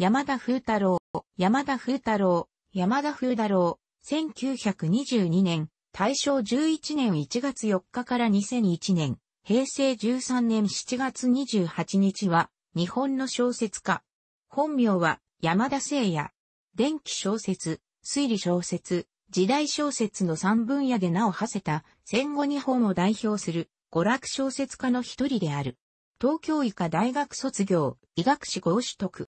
山田風太郎、山田風太郎、山田風太郎、1922年、大正11年1月4日から2001年、平成13年7月28日は、日本の小説家。本名は、山田聖也。電気小説、推理小説、時代小説の3分野で名を馳せた、戦後日本を代表する、娯楽小説家の一人である。東京医科大学卒業、医学士合種得。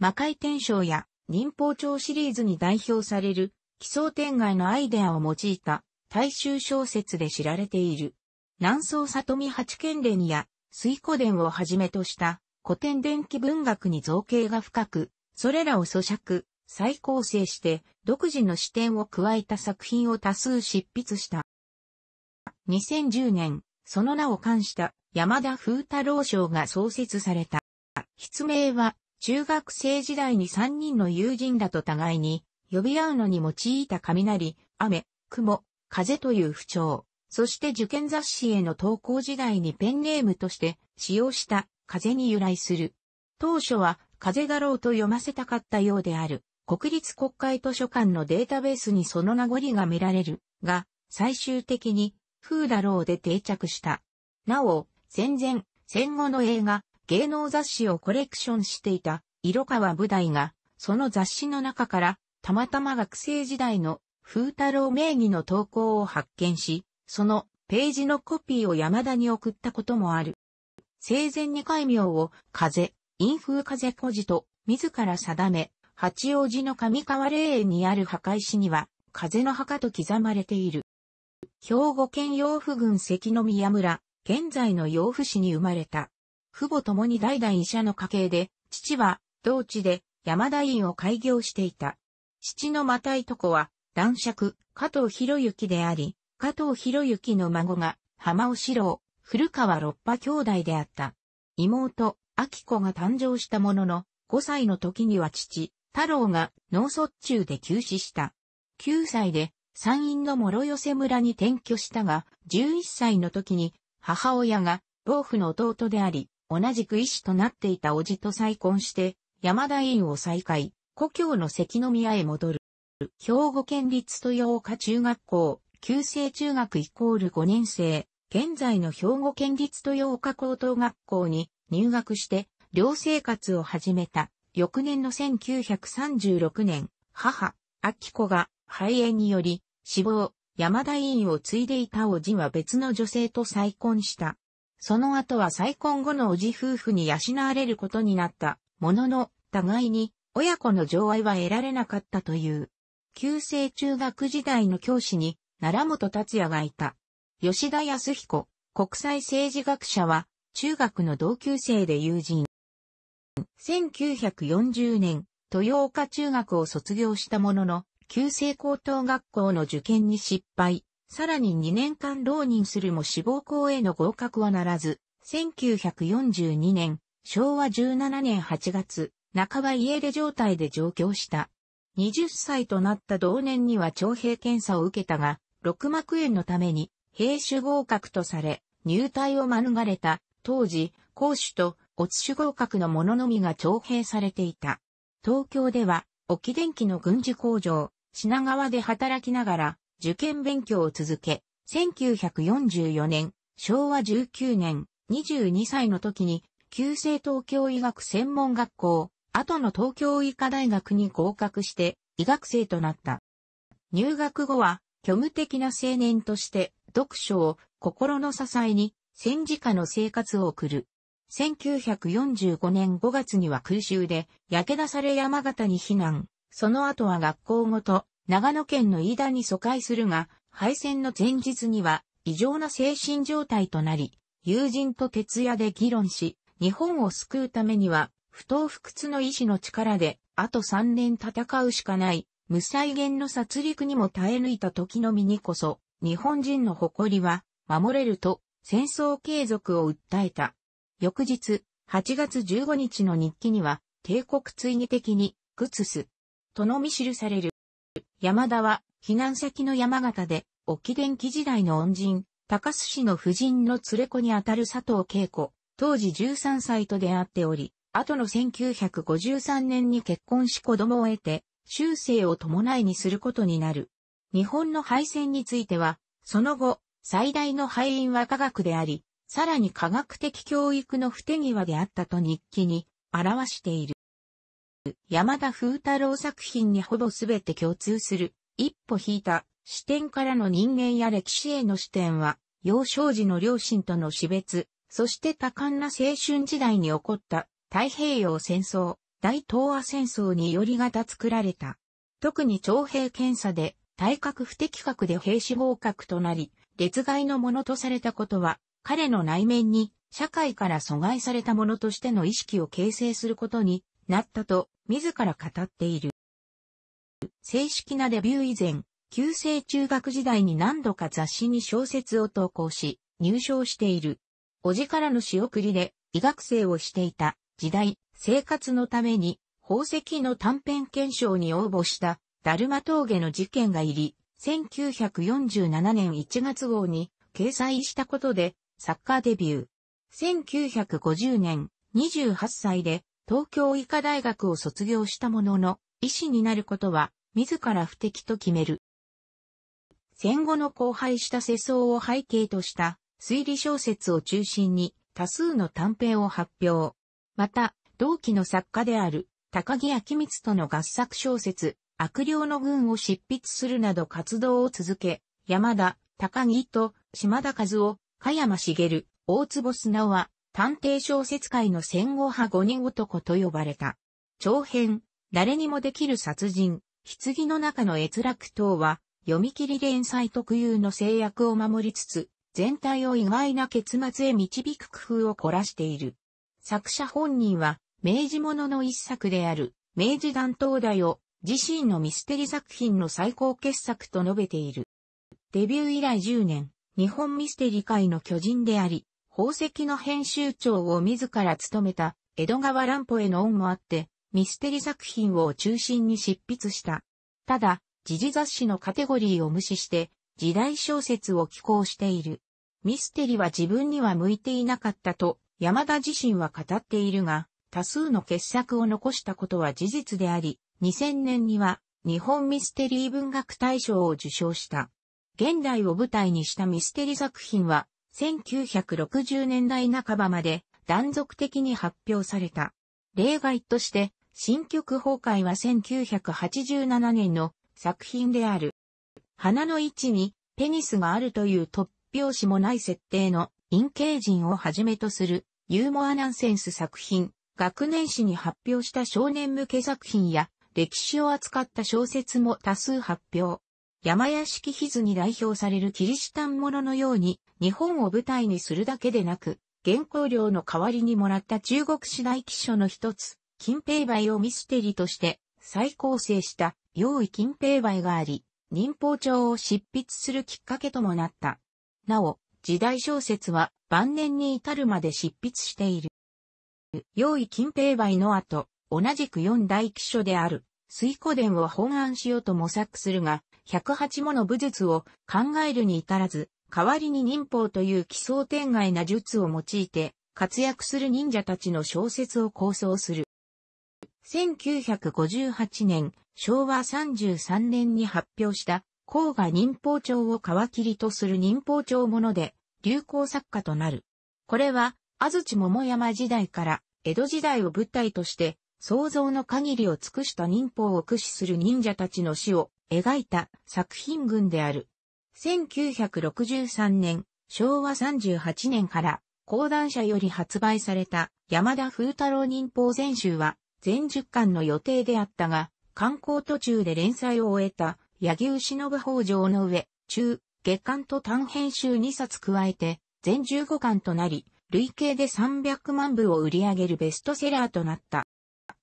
魔界天章や忍法帳シリーズに代表される奇想天外のアイデアを用いた大衆小説で知られている。南宋里見八賢伝や水古伝をはじめとした古典伝記文学に造形が深く、それらを咀嚼、再構成して独自の視点を加えた作品を多数執筆した。2010年、その名を冠した山田風太郎賞が創設された。筆名は中学生時代に三人の友人らと互いに呼び合うのに用いた雷、雨、雲、風という不調。そして受験雑誌への投稿時代にペンネームとして使用した風に由来する。当初は風だろうと読ませたかったようである。国立国会図書館のデータベースにその名残が見られるが、最終的に風だろうで定着した。なお、戦前、戦後の映画、芸能雑誌をコレクションしていた、色川武大が、その雑誌の中から、たまたま学生時代の風太郎名義の投稿を発見し、そのページのコピーを山田に送ったこともある。生前に回名を風、陰風風小路と自ら定め、八王子の上川霊園にある墓石には、風の墓と刻まれている。兵庫県養父郡関宮村、現在の養父市に生まれた。父母ともに代々医者の家系で、父は、同地で、山田院を開業していた。父の又いとこは、男爵、加藤博之であり、加藤博之の孫が、浜尾四郎、古川六波兄弟であった。妹、秋子が誕生したものの、5歳の時には父、太郎が脳卒中で急死した。9歳で山陰の諸寄村に転居したが、11歳の時に母親が、暴夫の弟であり、同じく医師となっていた叔父と再婚して、山田院を再開、故郷の関宮へ戻る。兵庫県立豊岡中学校、旧制中学イコール5年生、現在の兵庫県立豊岡高等学校に入学して、寮生活を始めた。翌年の1936年、母、秋子が肺炎により死亡、山田医院を継いでいた叔父は別の女性と再婚した。その後は再婚後のおじ夫婦に養われることになったものの、互いに親子の情愛は得られなかったという。旧制中学時代の教師に奈良本達也がいた。吉田康彦、国際政治学者は、中学の同級生で友人。1940年、豊岡中学を卒業したものの、旧制高等学校の受験に失敗。さらに2年間浪人するも志望校への合格はならず、1942年、昭和17年8月、半ば家出状態で上京した。20歳となった同年には徴兵検査を受けたが、六幕炎のために、兵種合格とされ、入隊を免れた、当時、公主と、乙種合格の者のみが徴兵されていた。東京では、沖電機の軍事工場、品川で働きながら、受験勉強を続け、1944年、昭和19年、22歳の時に、旧制東京医学専門学校、後の東京医科大学に合格して、医学生となった。入学後は、虚無的な青年として、読書を心の支えに、戦時下の生活を送る。1945年5月には空襲で、焼け出され山形に避難。その後は学校ごと、長野県の飯田に疎開するが、敗戦の前日には異常な精神状態となり、友人と徹夜で議論し、日本を救うためには、不当不屈の意志の力で、あと3年戦うしかない、無再現の殺戮にも耐え抜いた時のみにこそ、日本人の誇りは、守れると、戦争継続を訴えた。翌日、8月15日の日記には、帝国追議的に、ぐつす、とのみ記される。山田は、避難先の山形で、沖電気時代の恩人、高須氏の夫人の連れ子にあたる佐藤恵子、当時13歳と出会っており、後の1953年に結婚し子供を得て、終生を伴いにすることになる。日本の敗戦については、その後、最大の敗因は科学であり、さらに科学的教育の不手際であったと日記に表している。山田風太郎作品にほぼ全て共通する、一歩引いた視点からの人間や歴史への視点は、幼少時の両親との死別、そして多感な青春時代に起こった太平洋戦争、大東亜戦争によりがた作られた。特に徴兵検査で体格不適格で兵士合格となり、劣害のものとされたことは、彼の内面に社会から阻害されたものとしての意識を形成することになったと、自ら語っている。正式なデビュー以前、旧制中学時代に何度か雑誌に小説を投稿し、入賞している。おじからの仕送りで、医学生をしていた時代、生活のために、宝石の短編検証に応募した、ダルマ峠の事件が入り、1947年1月号に掲載したことで、サッカーデビュー。1950年、28歳で東京医科大学を卒業したものの、医師になることは、自ら不敵と決める。戦後の荒廃した世相を背景とした推理小説を中心に多数の短編を発表。また、同期の作家である高木明光との合作小説、悪霊の軍を執筆するなど活動を続け、山田、高木と島田和夫、加山茂、大坪砂は、探偵小説界の戦後派五人男と呼ばれた。長編、誰にもできる殺人、棺の中の閲楽等は、読み切り連載特有の制約を守りつつ、全体を意外な結末へ導く工夫を凝らしている。作者本人は、明治物の一作である、明治断頭だよ、自身のミステリ作品の最高傑作と述べている。デビュー以来10年、日本ミステリ界の巨人であり、宝石の編集長を自ら務めた江戸川乱歩への恩もあって、ミステリ作品を中心に執筆した。ただ、時事雑誌のカテゴリーを無視して、時代小説を寄稿している。ミステリは自分には向いていなかったと、山田自身は語っているが、多数の傑作を残したことは事実であり、2000年には日本ミステリー文学大賞を受賞した。現代を舞台にしたミステリ作品は1960年代半ばまで断続的に発表された。例外として、新曲崩壊は1987年の作品である。花の位置にペニスがあるという突拍子もない設定の陰形人をはじめとするユーモアナンセンス作品、学年誌に発表した少年向け作品や歴史を扱った小説も多数発表。山屋敷ヒズに代表されるキリシタンもののように日本を舞台にするだけでなく、原稿料の代わりにもらった中国史大記書の一つ、金平梅をミステリとして再構成した用意金平梅があり、忍法帳を執筆するきっかけともなった。なお、時代小説は晩年に至るまで執筆している。用意金平梅の後、同じく四大記書である、水古伝を本案しようと模索するが、108もの武術を考えるに至らず、代わりに忍法という奇想天外な術を用いて、活躍する忍者たちの小説を構想する。1958年、昭和33年に発表した、甲賀忍法帳を皮切りとする忍法帳もので、流行作家となる。これは、安土桃山時代から、江戸時代を舞台として、想像の限りを尽くした忍法を駆使する忍者たちの死を描いた作品群である。1963年、昭和38年から、講談社より発売された山田風太郎忍法全集は、全10巻の予定であったが、観光途中で連載を終えた、柳生忍北条の上、中、月刊と短編集2冊加えて、全15巻となり、累計で300万部を売り上げるベストセラーとなった。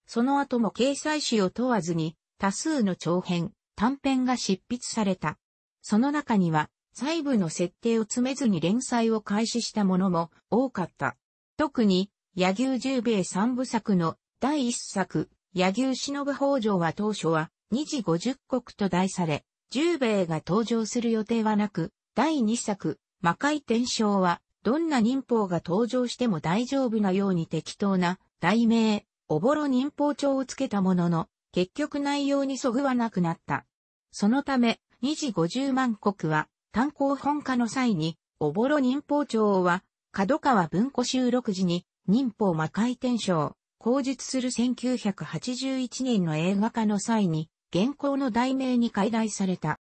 その後も掲載誌を問わずに、多数の長編、短編が執筆された。その中には、細部の設定を詰めずに連載を開始したものも多かった。特に、柳生十兵衛三部作の第一作、柳生忍北条は当初は、二時五十国と題され、十兵衛が登場する予定はなく、第二作、魔界転生は、どんな忍法が登場しても大丈夫なように適当な、題名、おぼろ忍法帳をつけたものの、結局内容にそぐわなくなった。そのため、2時50万国は、炭鉱本化の際に、おぼろ忍法庁は、角川文庫収録時に、忍法魔界転生、口述する1981年の映画化の際に、現行の題名に解題された。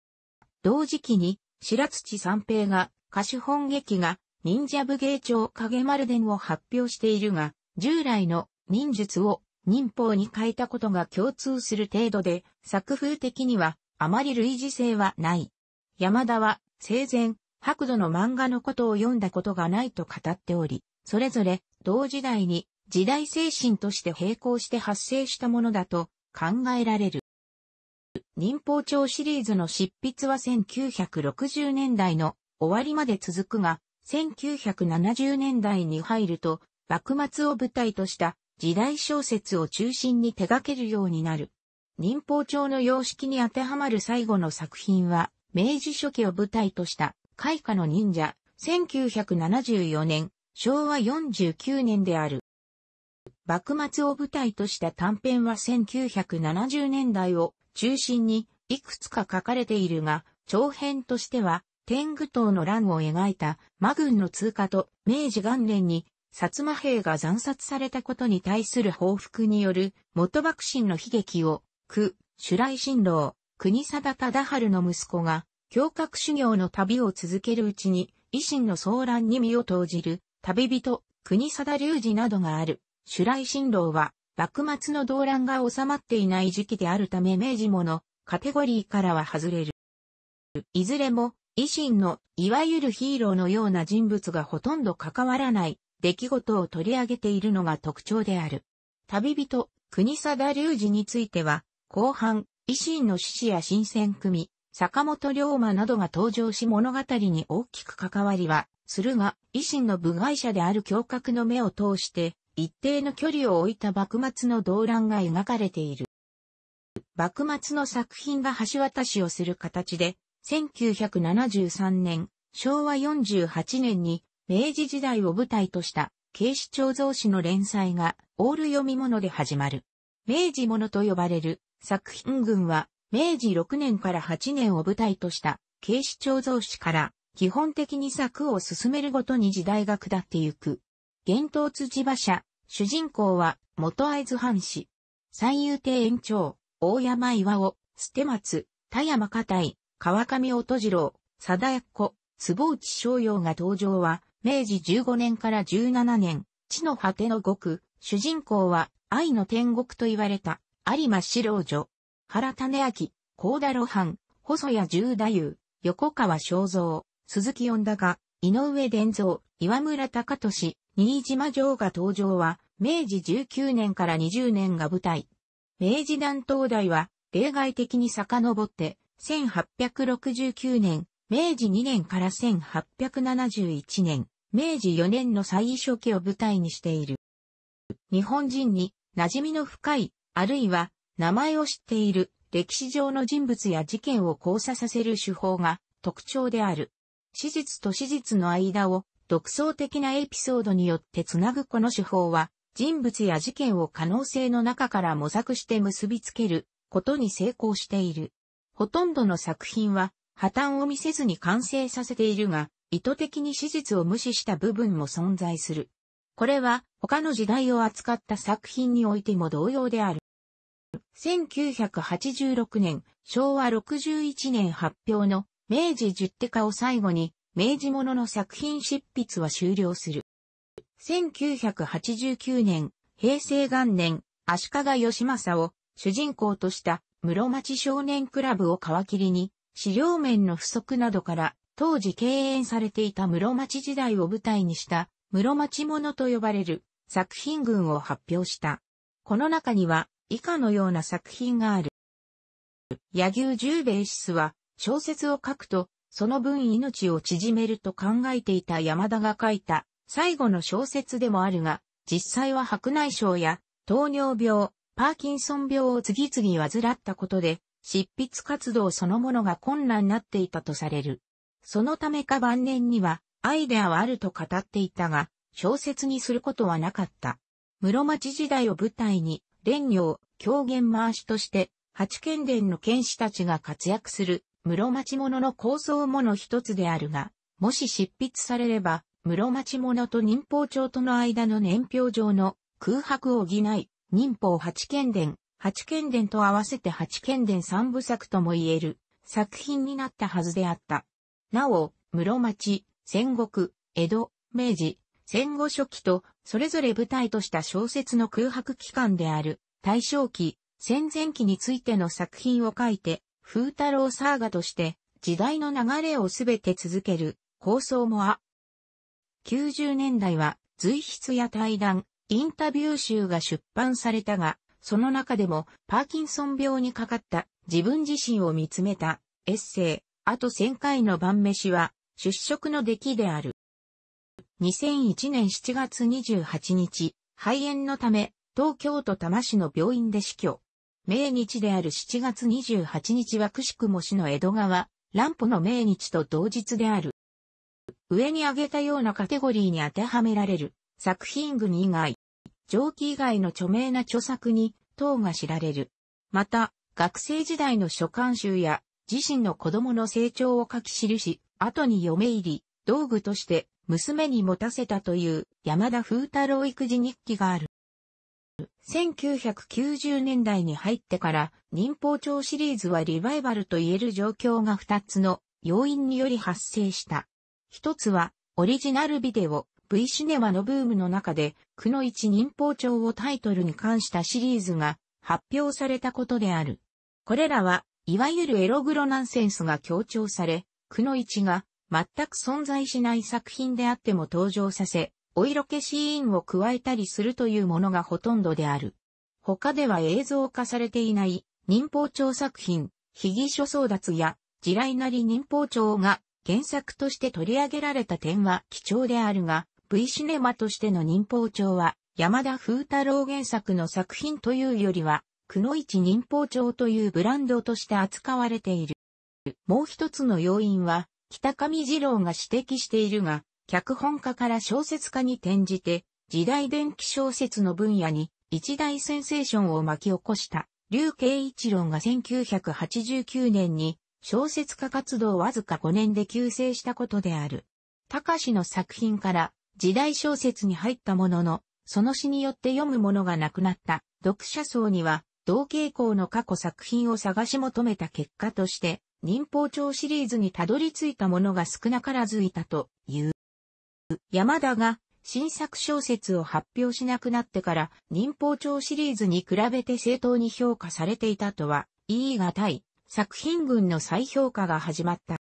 同時期に、白土三平が、歌手本劇が、忍者武芸帳影丸伝を発表しているが、従来の忍術を忍法に変えたことが共通する程度で、作風的にはあまり類似性はない。山田は生前、白土の漫画のことを読んだことがないと語っており、それぞれ同時代に時代精神として並行して発生したものだと考えられる。忍法帳シリーズの執筆は1960年代の終わりまで続くが、1970年代に入ると、幕末を舞台とした時代小説を中心に手掛けるようになる。忍法帳の様式に当てはまる最後の作品は、明治初期を舞台とした、開花の忍者、1974年、昭和49年である。幕末を舞台とした短編は1970年代を中心にいくつか書かれているが、長編としては天狗島の乱を描いた魔軍の通過と明治元年に薩摩兵が惨殺されたことに対する報復による元幕臣の悲劇を九、修来新郎、国定忠春の息子が、教格修行の旅を続けるうちに、維新の騒乱に身を投じる、旅人、国定隆二などがある。修来新郎は、幕末の動乱が収まっていない時期であるため明治もの、カテゴリーからは外れる。いずれも、維新の、いわゆるヒーローのような人物がほとんど関わらない、出来事を取り上げているのが特徴である。旅人、国定隆二については、後半、維新の志士や新選組、坂本龍馬などが登場し物語に大きく関わりは、するが、維新の部外者である教閣の目を通して、一定の距離を置いた幕末の動乱が描かれている。幕末の作品が橋渡しをする形で、1973年、昭和48年に、明治時代を舞台とした、警視庁造紙の連載が、オール読み物で始まる。明治物と呼ばれる、作品群は、明治6年から8年を舞台とした、警視庁蔵紙から、基本的に作を進めるごとに時代が下ってゆく。幻冬辻馬車、主人公は、元会津藩士。三遊亭園長、大山岩尾、捨松、田山家井、川上音次郎、貞子、坪内逍遥が登場は、明治15年から17年、地の果ての極、主人公は、愛の天国と言われた、有馬四郎女、原種明、高田露伴、細谷十太夫、横川正蔵、鈴木温田が、井上伝蔵、岩村隆俊、新島城が登場は、明治19年から20年が舞台。明治団東大は、例外的に遡って、1869年、明治2年から1871年、明治4年の最初期を舞台にしている。日本人に馴染みの深いあるいは名前を知っている歴史上の人物や事件を交差させる手法が特徴である。史実と史実の間を独創的なエピソードによってつなぐこの手法は、人物や事件を可能性の中から模索して結びつけることに成功している。ほとんどの作品は破綻を見せずに完成させているが、意図的に史実を無視した部分も存在する。これは他の時代を扱った作品においても同様である。1986年、昭和61年発表の明治十手化を最後に、明治ものの作品執筆は終了する。1989年、平成元年、足利義政を主人公とした室町少年クラブを皮切りに、資料面の不足などから当時敬遠されていた室町時代を舞台にした室町ものと呼ばれる作品群を発表した。この中には以下のような作品がある。柳生十兵衛シスは、小説を書くと、その分命を縮めると考えていた山田が書いた、最後の小説でもあるが、実際は白内障や、糖尿病、パーキンソン病を次々患ったことで、執筆活動そのものが困難になっていたとされる。そのためか晩年には、アイデアはあると語っていたが、小説にすることはなかった。室町時代を舞台に、連領、狂言回しとして、八賢伝の剣士たちが活躍する、室町物の構想もの一つであるが、もし執筆されれば、室町物と忍法帳との間の年表上の空白を補い、忍法八賢伝、八賢伝と合わせて八賢伝三部作とも言える作品になったはずであった。なお、室町、戦国、江戸、明治、戦後初期とそれぞれ舞台とした小説の空白期間である、大正期、戦前期についての作品を書いて、風太郎サーガとして、時代の流れをすべて続ける、構想もあ。90年代は、随筆や対談、インタビュー集が出版されたが、その中でも、パーキンソン病にかかった自分自身を見つめたエッセイ、あと1000回の晩飯は、出色の出来である。2001年7月28日、肺炎のため、東京都多摩市の病院で死去。命日である7月28日はくしくも市の江戸川、乱歩の命日と同日である。上に挙げたようなカテゴリーに当てはめられる作品群以外、上記以外の著名な著作に等が知られる。また、学生時代の書簡集や自身の子供の成長を書き記し、後に嫁入り、道具として娘に持たせたという山田風太郎育児日記がある。1990年代に入ってから忍法庁シリーズはリバイバルと言える状況が2つの要因により発生した。一つはオリジナルビデオ V シネマのブームの中で区の一忍法庁をタイトルに関したシリーズが発表されたことである。これらはいわゆるエログロナンセンスが強調され、区の一が全く存在しない作品であっても登場させ、お色気シーンを加えたりするというものがほとんどである。他では映像化されていない忍法帳作品、被疑書争奪や地雷なり忍法帳が原作として取り上げられた点は貴重であるが、V シネマとしての忍法帳は山田風太郎原作の作品というよりは、くの市忍法帳というブランドとして扱われている。もう一つの要因は、北上二郎が指摘しているが、脚本家から小説家に転じて、時代電気小説の分野に一大センセーションを巻き起こした、劉慶一郎が1989年に小説家活動わずか5年で休成したことである。高志の作品から時代小説に入ったものの、その詩によって読むものがなくなった読者層には、同傾向の過去作品を探し求めた結果として、忍法帳シリーズにたどり着いたものが少なからずいたという。山田が新作小説を発表しなくなってから忍法帳シリーズに比べて正当に評価されていたとは言い難い作品群の再評価が始まった。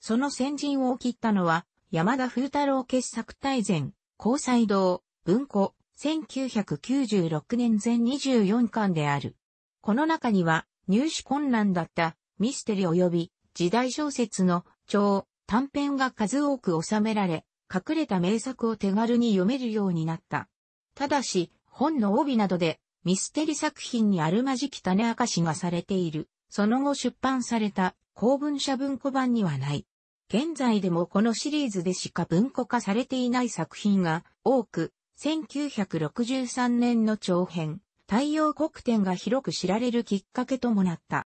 その先陣を切ったのは山田風太郎傑作大全、高裁堂、文庫、1996年全24巻である。この中には入手困難だったミステリ及び時代小説の長、短編が数多く収められ、隠れた名作を手軽に読めるようになった。ただし、本の帯などでミステリ作品にあるまじき種明かしがされている。その後出版された公文社文庫版にはない。現在でもこのシリーズでしか文庫化されていない作品が多く、1963年の長編、太陽黒点が広く知られるきっかけともなった。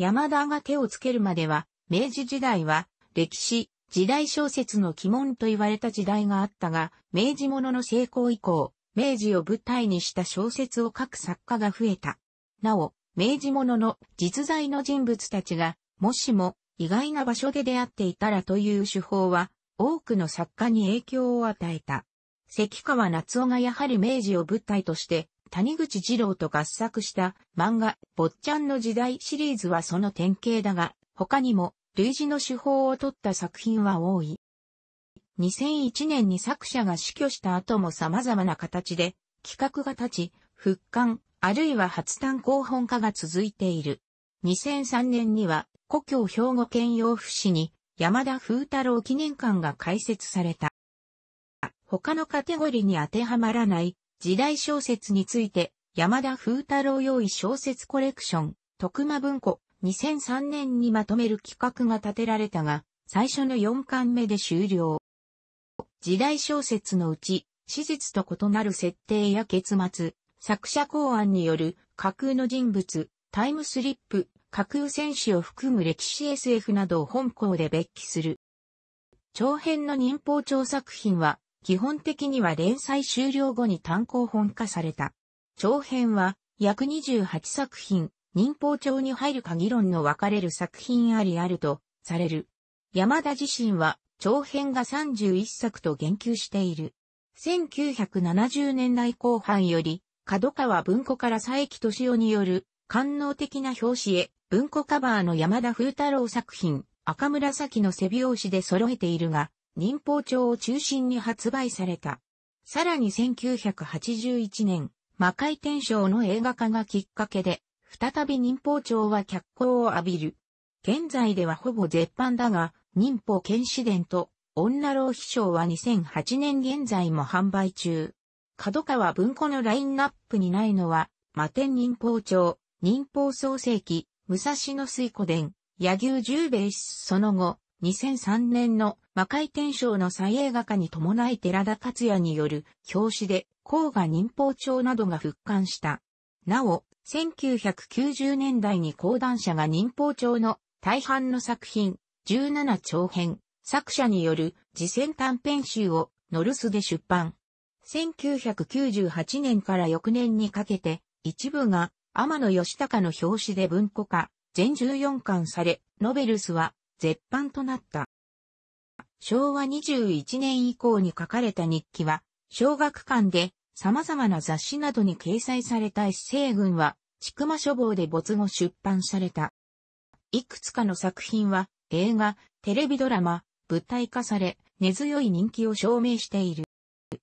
山田が手をつけるまでは、明治時代は、歴史、時代小説の鬼門と言われた時代があったが、明治ものの成功以降、明治を舞台にした小説を書く作家が増えた。なお、明治ものの実在の人物たちが、もしも意外な場所で出会っていたらという手法は、多くの作家に影響を与えた。関川夏夫がやはり明治を舞台として谷口二郎と合作した漫画、坊ちゃんの時代シリーズはその典型だが、他にも類似の手法を取った作品は多い。2001年に作者が死去した後も様々な形で企画が立ち、復刊、あるいは初単行本化が続いている。2003年には故郷兵庫県洋府市に山田風太郎記念館が開設された。他のカテゴリに当てはまらない時代小説について、山田風太郎用意小説コレクション、徳間文庫、2003年にまとめる企画が立てられたが、最初の4巻目で終了。時代小説のうち、史実と異なる設定や結末、作者考案による架空の人物、タイムスリップ、架空戦士を含む歴史 SF などを本校で別記する。長編の忍法調作品は、基本的には連載終了後に単行本化された。長編は約28作品、忍法帳に入るか議論の分かれる作品ありあるとされる。山田自身は長編が31作と言及している。1970年代後半より、角川文庫から佐伯敏夫による、官能的な表紙へ、文庫カバーの山田風太郎作品、赤紫の背表紙で揃えているが、忍法帳を中心に発売された。さらに1981年、魔界天章の映画化がきっかけで、再び忍法帳は脚光を浴びる。現在ではほぼ絶版だが、忍法剣士伝と女郎秘書は2008年現在も販売中。角川文庫のラインナップにないのは、魔天忍法帳、忍法創世記、武蔵野水湖伝、野牛十兵衛その後、2003年の魔界天章の再映画化に伴い寺田達也による表紙で、甲賀忍法帳などが復刊した。なお、1990年代に講談社が忍法帳の大半の作品、17長編、作者による次戦短編集をノルスで出版。1998年から翌年にかけて、一部が天野義高の表紙で文庫化、全14巻され、ノベルスは絶版となった。昭和21年以降に書かれた日記は、小学館で様々な雑誌などに掲載された一世群は、ちくま書房で没後出版された。いくつかの作品は映画、テレビドラマ、舞台化され、根強い人気を証明している。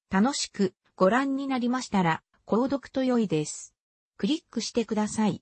楽しくご覧になりましたら、購読と良いです。クリックしてください。